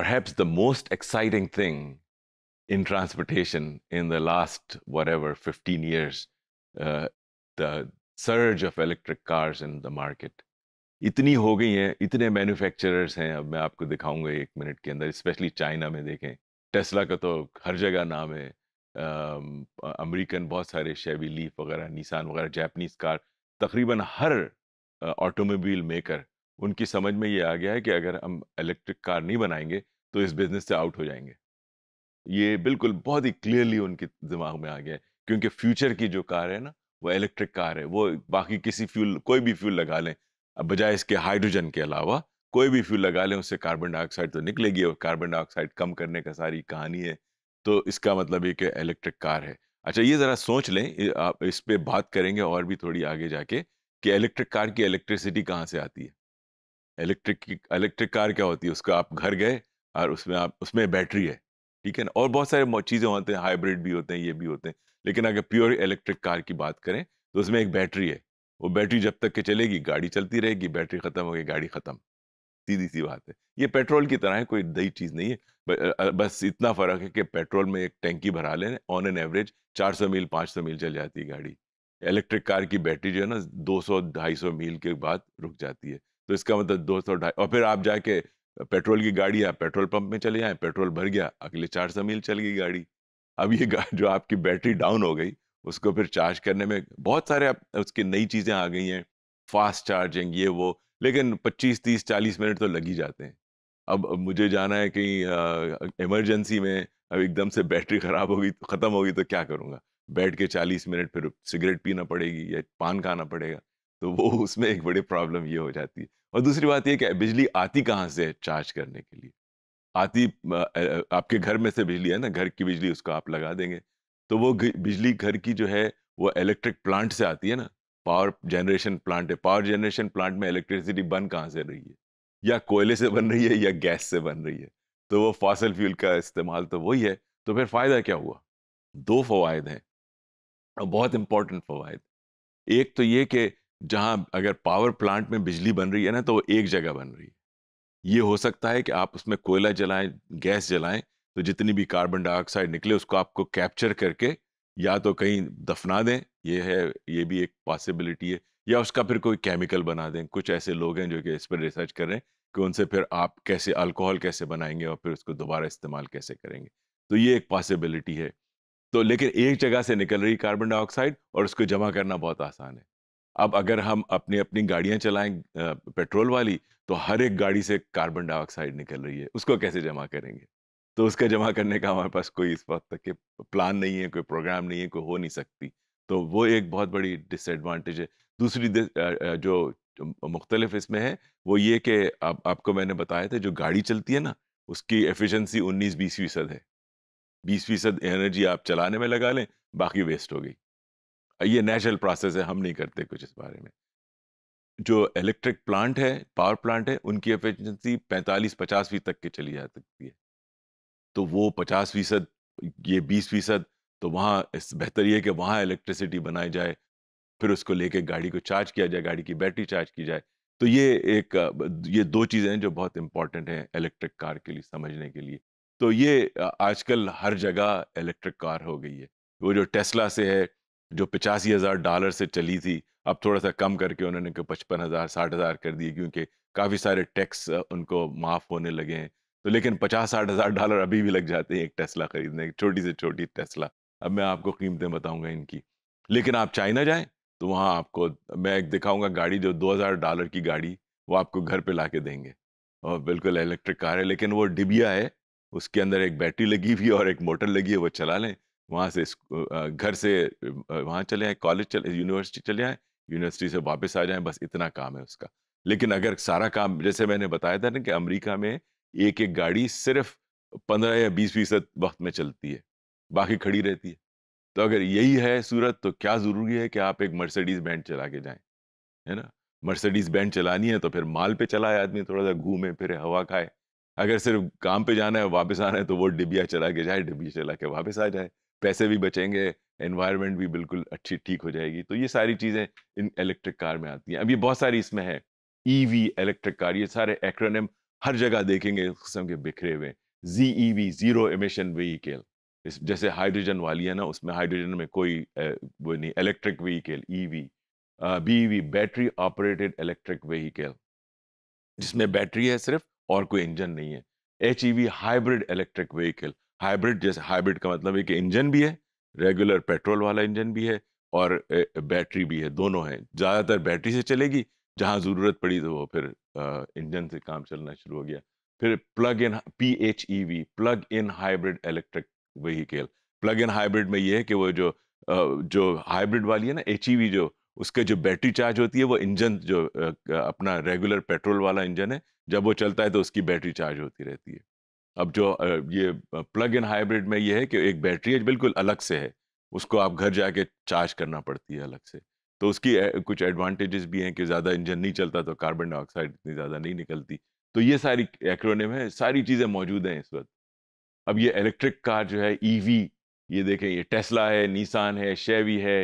perhaps the most exciting thing in transportation in the last, whatever, 15 years, uh, the surge of electric cars in the market. इतनी हो गई हैं इतने manufacturers हैं अब मैं आपको दिखाऊंगा एक मिनट के अंदर स्पेशली चाइना में देखें टेस्ला का तो हर जगह नाम है अमेरिकन बहुत सारे शेवी लीफ वगैरह निसान वगैरह जैपनीज कार तकरीबन हर ऑटोमोबाइल मेकर उनकी समझ में ये आ गया है कि अगर हम इलेक्ट्रिक कार नहीं बनाएंगे तो इस बिजनेस से आउट हो जाएंगे ये बिल्कुल बहुत ही क्लियरली उनके दिमाग में आ गया है क्योंकि फ्यूचर की जो कार है ना वो इलेक्ट्रिक कार है वो बाकी किसी फ्यूल कोई भी फ्यूल लगा लें बजाय इसके हाइड्रोजन के अलावा कोई भी फ्यूल लगा लें उससे कार्बन डाइऑक्साइड तो निकलेगी और कार्बन डाइऑक्साइड कम करने का सारी कहानी है तो इसका मतलब ये कि इलेक्ट्रिक कार है अच्छा ये ज़रा सोच लें आप इस पर बात करेंगे और भी थोड़ी आगे जाके कि इलेक्ट्रिक कार की इलेक्ट्रिसिटी कहाँ से आती है इलेक्ट्रिक की इलेक्ट्रिक कार क्या होती है उसका आप घर गए और उसमें आप उसमें बैटरी है ठीक है ना और बहुत सारे चीज़ें होते हैं हाइब्रिड भी होते हैं ये भी होते हैं लेकिन अगर प्योर इलेक्ट्रिक कार की बात करें तो उसमें एक बैटरी है वो बैटरी जब तक के चलेगी गाड़ी चलती रहेगी बैटरी ख़त्म होगी गाड़ी ख़त्म सीधी सी बात है ये पेट्रोल की तरह है कोई दई चीज़ नहीं है बस इतना फ़र्क है कि पेट्रोल में एक टैंकी भरा लें ऑन एन एवरेज चार मील पाँच मील चल जाती है गाड़ी इलेक्ट्रिक कार की बैटरी जो है ना दो सौ मील के बाद रुक जाती है तो इसका मतलब दो सौ ढाई और फिर आप जाके पेट्रोल की गाड़ी आप पेट्रोल पंप में चले जाएं पेट्रोल भर गया अगले चार सौ मील चल गई गाड़ी अब ये गा, जो आपकी बैटरी डाउन हो गई उसको फिर चार्ज करने में बहुत सारे आप उसकी नई चीज़ें आ गई हैं फास्ट चार्जिंग ये वो लेकिन 25 30 40 मिनट तो लग ही जाते हैं अब मुझे जाना है कहीं इमरजेंसी में अब एकदम से बैटरी ख़राब होगी ख़त्म होगी तो क्या करूँगा बैठ के 40 मिनट फिर सिगरेट पीना पड़ेगी या पान खाना पड़ेगा तो वो उसमें एक बड़ी प्रॉब्लम ये हो जाती है और दूसरी बात ये कि बिजली आती कहाँ से चार्ज करने के लिए आती आपके घर में से बिजली है ना घर की बिजली उसको आप लगा देंगे तो वो बिजली घर की जो है वो इलेक्ट्रिक प्लांट से आती है ना पावर जनरेशन प्लांट है पावर जनरेशन प्लांट में इलेक्ट्रिसिटी बन कहाँ से रही है या कोयले से बन रही है या गैस से बन रही है तो वो फॉसल फ्यूल का इस्तेमाल तो वही है तो फिर फ़ायदा क्या हुआ दो फवायद हैं और बहुत इम्पोर्टेंट फवायद एक तो ये कि जहां अगर पावर प्लांट में बिजली बन रही है ना तो वो एक जगह बन रही है ये हो सकता है कि आप उसमें कोयला जलाएं गैस जलाएं तो जितनी भी कार्बन डाइऑक्साइड निकले उसको आपको कैप्चर करके या तो कहीं दफना दें ये है ये भी एक पॉसिबिलिटी है या उसका फिर कोई केमिकल बना दें कुछ ऐसे लोग हैं जो कि इस पर रिसर्च कर रहे हैं कि उनसे फिर आप कैसे अल्कोहल कैसे बनाएंगे और फिर उसको दोबारा इस्तेमाल कैसे करेंगे तो ये एक पॉसिबिलिटी है तो लेकिन एक जगह से निकल रही कार्बन डाइऑक्साइड और उसको जमा करना बहुत आसान है अब अगर हम अपनी अपनी गाड़ियां चलाएं पेट्रोल वाली तो हर एक गाड़ी से कार्बन डाइऑक्साइड निकल रही है उसको कैसे जमा करेंगे तो उसका जमा करने का हमारे पास कोई इस वक्त तक के प्लान नहीं है कोई प्रोग्राम नहीं है कोई हो नहीं सकती तो वो एक बहुत बड़ी डिसएडवांटेज है दूसरी जो मुख्तलिफ इसमें है वो ये कि आप, आपको मैंने बताया था जो गाड़ी चलती है ना उसकी एफिशिएंसी 19-20 फीसद है 20 फीसद एनर्जी आप चलाने में लगा लें बाकी वेस्ट हो गई ये नेचुरल प्रोसेस है हम नहीं करते कुछ इस बारे में जो इलेक्ट्रिक प्लांट है पावर प्लांट है उनकी एफिशिएंसी 45 पचास फीसद तक के चली जा सकती है तो वो 50 फीसद ये 20 फीसद तो वहाँ इस बेहतर ये कि वहाँ इलेक्ट्रिसिटी बनाई जाए फिर उसको लेके गाड़ी को चार्ज किया जाए गाड़ी की बैटरी चार्ज की जाए तो ये एक ये दो चीज़ें हैं जो बहुत इंपॉर्टेंट हैं इलेक्ट्रिक कार के लिए समझने के लिए तो ये आजकल हर जगह इलेक्ट्रिक कार हो गई है वो जो टेस्ला से है जो पिचासी हज़ार डॉलर से चली थी अब थोड़ा सा कम करके उन्होंने पचपन हज़ार साठ हज़ार कर दिए क्योंकि काफ़ी सारे टैक्स उनको माफ़ होने लगे हैं तो लेकिन पचास साठ हज़ार डॉलर अभी भी लग जाते हैं एक टेस्ला ख़रीदने की छोटी से छोटी टेस्ला अब मैं आपको कीमतें बताऊँगा इनकी लेकिन आप चाइना जाएँ तो वहाँ आपको मैं एक दिखाऊँगा गाड़ी जो दो हज़ार डॉलर की गाड़ी वो आपको घर पर ला के देंगे और बिल्कुल इलेक्ट्रिक कार है लेकिन वो डिबिया है उसके अंदर एक बैटरी लगी हुई और एक मोटर लगी है वो चला लें वहाँ से घर से वहाँ चले आए कॉलेज चले यूनिवर्सिटी चले आए यूनिवर्सिटी से वापस आ जाए बस इतना काम है उसका लेकिन अगर सारा काम जैसे मैंने बताया था ना कि अमेरिका में एक एक गाड़ी सिर्फ पंद्रह या बीस फीसद वक्त में चलती है बाकी खड़ी रहती है तो अगर यही है सूरत तो क्या ज़रूरी है कि आप एक मर्सडीज़ बैंड चला के जाएं है ना मर्सडीज़ बैंड चलानी है तो फिर माल पे चलाए आदमी थोड़ा सा घूमे फिर हवा खाए अगर सिर्फ काम पे जाना है वापस आना है तो वो डिबिया चला के जाए डिबिया चला के वापस आ जाए पैसे भी बचेंगे एनवायरनमेंट भी बिल्कुल अच्छी ठीक हो जाएगी तो ये सारी चीज़ें इन इलेक्ट्रिक कार में आती हैं अब ये बहुत सारी इसमें है ईवी इलेक्ट्रिक कार ये सारे एक्रोनिम हर जगह देखेंगे इस किस्म के बिखरे हुए G E V zero emission vehicle इस जैसे हाइड्रोजन वाली है ना उसमें हाइड्रोजन में कोई वो नहीं electric vehicle E V B V battery operated electric vehicle जिसमें बैटरी है सिर्फ और कोई इंजन नहीं है H E V hybrid electric vehicle hybrid जैसे हाइब्रिड का मतलब है कि इंजन भी है रेगुलर पेट्रोल वाला इंजन भी है और बैटरी भी है दोनों है ज़्यादातर बैटरी से चलेगी जहाँ ज़रूरत पड़ी तो वो फिर इंजन से काम चलना शुरू हो गया फिर plug in P H E V plug in hybrid electric vehicle plug in hybrid में ये है कि वो जो जो हाइब्रिड वाली है ना एच ई वी जो उसके जो बैटरी चार्ज होती है वो इंजन जो अपना रेगुलर पेट्रोल वाला इंजन है जब वो चलता है तो उसकी बैटरी चार्ज होती रहती है अब जो ये प्लग इन हाइब्रिड में ये है कि एक बैटरी है बिल्कुल अलग से है उसको आप घर जाके चार्ज करना पड़ती है अलग से तो उसकी कुछ एडवांटेजेस भी हैं कि ज़्यादा इंजन नहीं चलता तो कार्बन डाइऑक्साइड इतनी ज़्यादा नहीं निकलती तो ये सारी एक्रोनिम है सारी चीज़ें मौजूद हैं इस वक्त अब ये इलेक्ट्रिक कार जो है ई e ये देखें ये टेस्ला है निसान है शेवी है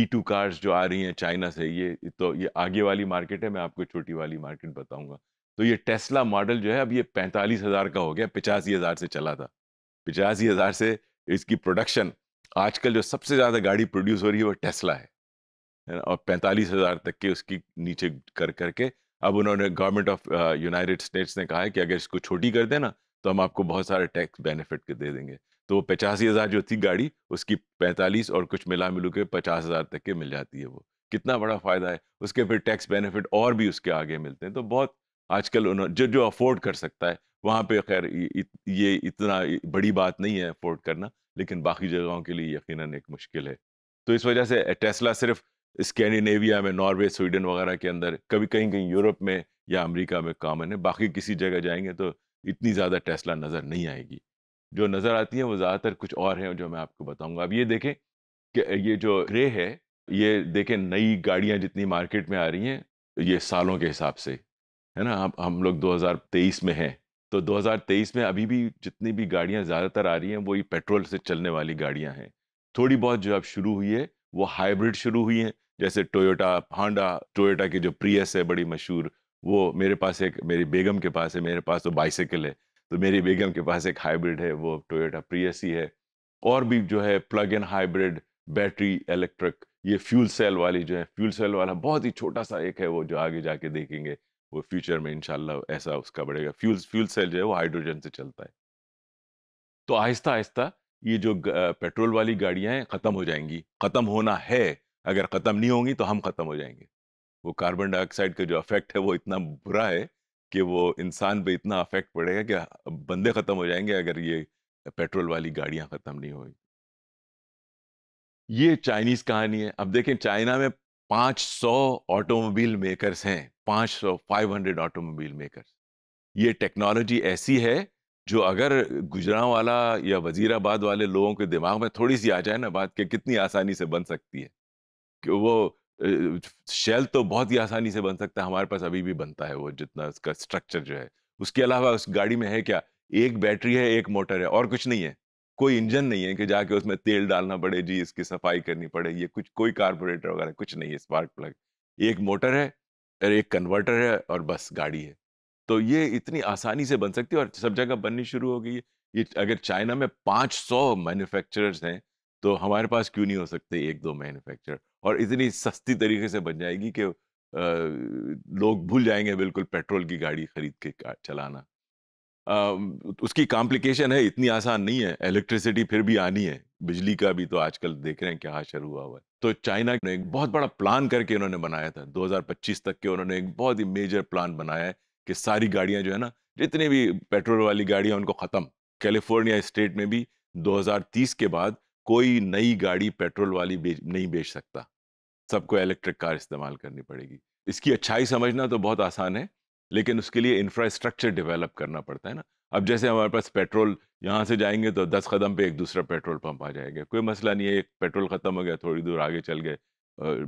ई टू कार्स जो आ रही हैं चाइना से ये तो ये आगे वाली मार्केट है मैं आपको छोटी वाली मार्केट बताऊँगा तो ये टेस्ला मॉडल जो है अब ये पैंतालीस हज़ार का हो गया पिचासी हज़ार से चला था पिचासी हज़ार से इसकी प्रोडक्शन आजकल जो सबसे ज़्यादा गाड़ी प्रोड्यूस हो रही है वो टेस्ला है और पैंतालीस हज़ार तक के उसकी नीचे कर करके अब उन्होंने गवर्नमेंट ऑफ यूनाइटेड स्टेट्स ने कहा है कि अगर इसको छोटी कर देना तो हम आपको बहुत सारे टैक्स बेनिफिट दे देंगे तो वो पचासी हज़ार जो थी गाड़ी उसकी पैंतालीस और कुछ मिला मिलू के पचास हज़ार तक के मिल जाती है वो कितना बड़ा फ़ायदा है उसके फिर टैक्स बेनिफिट और भी उसके आगे मिलते हैं तो बहुत आजकल उन्होंने जो जो अफोर्ड कर सकता है वहाँ पे खैर ये इतना बड़ी बात नहीं है अफोर्ड करना लेकिन बाकी जगहों के लिए यकीनन एक मुश्किल है तो इस वजह से टेस्ला सिर्फ स्कैंडिनेविया में नॉर्वे स्वीडन वगैरह के अंदर कभी कहीं कहीं यूरोप में या अमेरिका में कॉमन है बाकी किसी जगह जाएंगे तो इतनी ज़्यादा टेस्ला नज़र नहीं आएगी जो नज़र आती है वो ज़्यादातर कुछ और हैं जो मैं आपको बताऊँगा अब ये देखें कि ये जो ग्रे है ये देखें नई गाड़ियाँ जितनी मार्केट में आ रही हैं ये सालों के हिसाब से है ना अब हम लोग 2023 में हैं तो 2023 में अभी भी जितनी भी गाड़ियां ज़्यादातर आ रही हैं वो ये पेट्रोल से चलने वाली गाड़ियां हैं थोड़ी बहुत जो अब शुरू हुई है वो हाइब्रिड शुरू हुई हैं जैसे टोयोटा हांडा टोयोटा की जो प्रियस है बड़ी मशहूर वो मेरे पास एक मेरी बेगम के पास है मेरे पास तो बाइसाइकिल है तो मेरी बेगम के पास एक हाइब्रिड है वो टोयोटा प्रियस ही है और भी जो है plug in hybrid battery electric ये फ्यूल सेल वाली जो है फ्यूल सेल वाला बहुत ही छोटा सा एक है वो जो आगे जाके देखेंगे वो फ्यूचर में इनशाला ऐसा उसका बढ़ेगा फ्यूल फ्यूल सेल जो है वो हाइड्रोजन से चलता है तो आहिस्ता आहिस्ता ये जो पेट्रोल वाली गाड़ियाँ हैं ख़त्म हो जाएंगी ख़त्म होना है अगर ख़त्म नहीं होंगी तो हम ख़त्म हो जाएंगे वो कार्बन डाइऑक्साइड का जो अफेक्ट है वो इतना बुरा है कि वो इंसान पे इतना अफेक्ट पड़ेगा कि बंदे ख़त्म हो जाएंगे अगर ये पेट्रोल वाली गाड़ियाँ ख़त्म नहीं होगी ये चाइनीज़ कहानी है अब देखें चाइना में 500 ऑटोमोबाइल मेकर्स हैं फाइव हंड्रेड ऑटोमोबाइल मेकर ये टेक्नोलॉजी ऐसी है जो अगर गुजरा वाला या वजीराबाद वाले लोगों के दिमाग में थोड़ी सी आ जाए ना बात कि कितनी आसानी से बन सकती है कि वो शेल तो बहुत ही आसानी से बन सकता है हमारे पास अभी भी बनता है वो जितना उसका स्ट्रक्चर जो है उसके अलावा उस गाड़ी में है क्या एक बैटरी है एक मोटर है और कुछ नहीं है कोई इंजन नहीं है कि जाके उसमें तेल डालना पड़े जी इसकी सफाई करनी पड़े ये कुछ कोई कारपोरेटर वगैरह कुछ नहीं है स्पार्क प्लग एक मोटर है एक कन्वर्टर है और बस गाड़ी है तो ये इतनी आसानी से बन सकती है और सब जगह बननी शुरू हो गई है ये अगर चाइना में 500 सौ मैन्युफैक्चरर्स हैं तो हमारे पास क्यों नहीं हो सकते एक दो मैन्युफैक्चर और इतनी सस्ती तरीके से बन जाएगी कि लोग भूल जाएंगे बिल्कुल पेट्रोल की गाड़ी खरीद के चलाना आ, उसकी कॉम्प्लिकेशन है इतनी आसान नहीं है इलेक्ट्रिसिटी फिर भी आनी है बिजली का भी तो आजकल देख रहे हैं क्या हाशर हुआ हुआ है तो चाइना ने एक बहुत बड़ा प्लान करके उन्होंने बनाया था 2025 तक के उन्होंने एक बहुत ही मेजर प्लान बनाया है कि सारी गाड़ियां जो है ना जितने भी पेट्रोल वाली गाड़ियां उनको ख़त्म कैलिफोर्निया स्टेट में भी 2030 के बाद कोई नई गाड़ी पेट्रोल वाली बेच नहीं बेच सकता सबको इलेक्ट्रिक कार इस्तेमाल करनी पड़ेगी इसकी अच्छाई समझना तो बहुत आसान है लेकिन उसके लिए इंफ्रास्ट्रक्चर डेवलप करना पड़ता है ना अब जैसे हमारे पास पेट्रोल यहाँ से जाएंगे तो दस कदम पे एक दूसरा पेट्रोल पंप आ जाएगा कोई मसला नहीं है एक पेट्रोल ख़त्म हो गया थोड़ी दूर आगे चल गए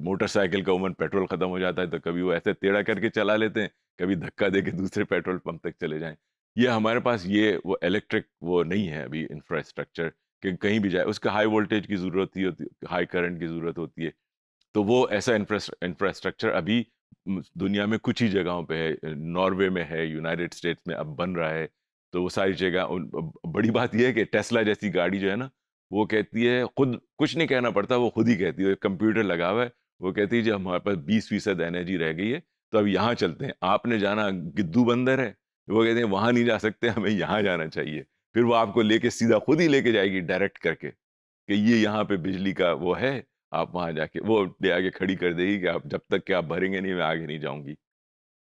मोटरसाइकिल का उमन पेट्रोल ख़त्म हो जाता है तो कभी वो ऐसे टेढ़ा करके चला लेते हैं कभी धक्का दे के दूसरे पेट्रोल पंप तक चले जाएँ ये हमारे पास ये वो इलेक्ट्रिक वो नहीं है अभी इंफ्रास्ट्रक्चर कि कहीं भी जाए उसका हाई वोल्टेज की ज़रूरत ही होती हाई करंट की ज़रूरत होती है तो वो ऐसा इंफ्रास्ट्रक्चर अभी दुनिया में कुछ ही जगहों पे है नॉर्वे में है यूनाइटेड स्टेट्स में अब बन रहा है तो वो सारी जगह बड़ी बात यह है कि टेस्ला जैसी गाड़ी जो है ना वो कहती है खुद कुछ नहीं कहना पड़ता वो खुद ही कहती है कंप्यूटर लगा हुआ है वो कहती है जब हमारे पास बीस फीसद एनर्जी रह गई है तो अब यहाँ चलते हैं आपने जाना गिद्दू बंदर है वो कहते हैं वहाँ नहीं जा सकते हमें यहाँ जाना चाहिए फिर वो आपको लेके सीधा खुद ही लेके जाएगी डायरेक्ट करके कि ये यहाँ पे बिजली का वो है आप वहाँ जाके वो ले आगे खड़ी कर देगी कि आप जब तक कि आप भरेंगे नहीं मैं आगे नहीं जाऊँगी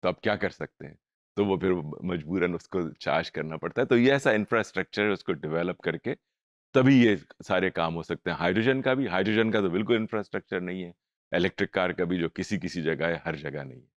तो आप क्या कर सकते हैं तो वो फिर मजबूरन उसको चार्ज करना पड़ता है तो ये ऐसा इंफ्रास्ट्रक्चर उसको डेवलप करके तभी ये सारे काम हो सकते हैं हाइड्रोजन का भी हाइड्रोजन का तो बिल्कुल इंफ्रास्ट्रक्चर नहीं है इलेक्ट्रिक कार का भी जो किसी किसी जगह है हर जगह नहीं है